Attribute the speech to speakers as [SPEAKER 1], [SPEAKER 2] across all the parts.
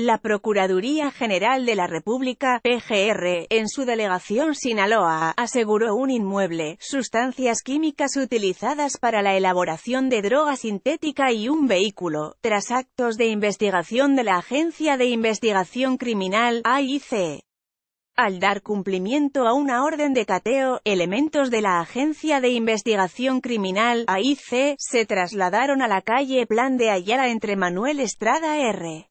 [SPEAKER 1] La Procuraduría General de la República, PGR, en su delegación Sinaloa, aseguró un inmueble, sustancias químicas utilizadas para la elaboración de droga sintética y un vehículo, tras actos de investigación de la Agencia de Investigación Criminal, AIC. Al dar cumplimiento a una orden de cateo, elementos de la Agencia de Investigación Criminal, AIC, se trasladaron a la calle Plan de Ayala entre Manuel Estrada R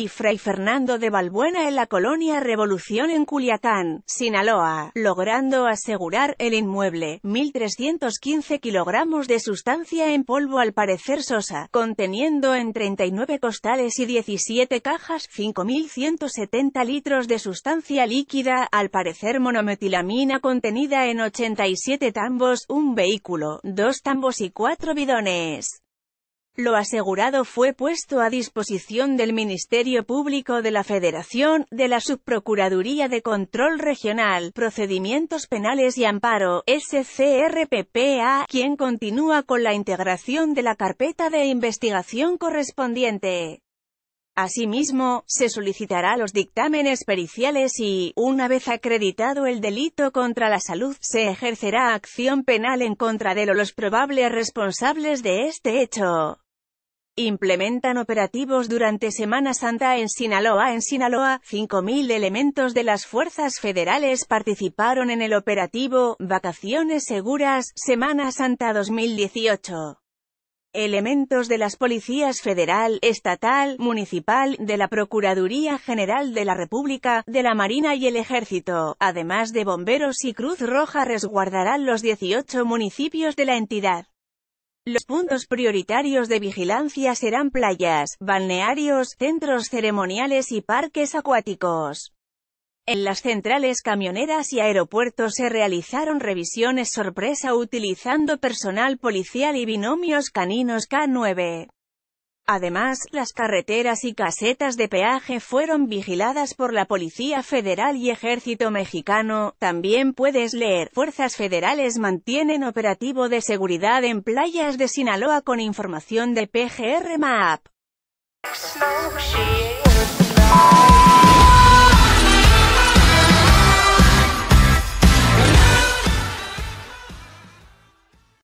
[SPEAKER 1] y Fray Fernando de Balbuena en la colonia Revolución en Culiacán, Sinaloa, logrando asegurar el inmueble, 1.315 kilogramos de sustancia en polvo al parecer sosa, conteniendo en 39 costales y 17 cajas 5.170 litros de sustancia líquida, al parecer monometilamina contenida en 87 tambos, un vehículo, dos tambos y cuatro bidones. Lo asegurado fue puesto a disposición del Ministerio Público de la Federación, de la Subprocuraduría de Control Regional, Procedimientos Penales y Amparo, SCRPPA, quien continúa con la integración de la carpeta de investigación correspondiente. Asimismo, se solicitará los dictámenes periciales y, una vez acreditado el delito contra la salud, se ejercerá acción penal en contra de los probables responsables de este hecho implementan operativos durante Semana Santa en Sinaloa. En Sinaloa, 5.000 elementos de las fuerzas federales participaron en el operativo Vacaciones Seguras Semana Santa 2018. Elementos de las policías federal, estatal, municipal, de la Procuraduría General de la República, de la Marina y el Ejército, además de bomberos y Cruz Roja resguardarán los 18 municipios de la entidad. Los puntos prioritarios de vigilancia serán playas, balnearios, centros ceremoniales y parques acuáticos. En las centrales camioneras y aeropuertos se realizaron revisiones sorpresa utilizando personal policial y binomios caninos K9. Además, las carreteras y casetas de peaje fueron vigiladas por la Policía Federal y Ejército Mexicano. También puedes leer, fuerzas federales mantienen operativo de seguridad en playas de Sinaloa con información de PGR Map.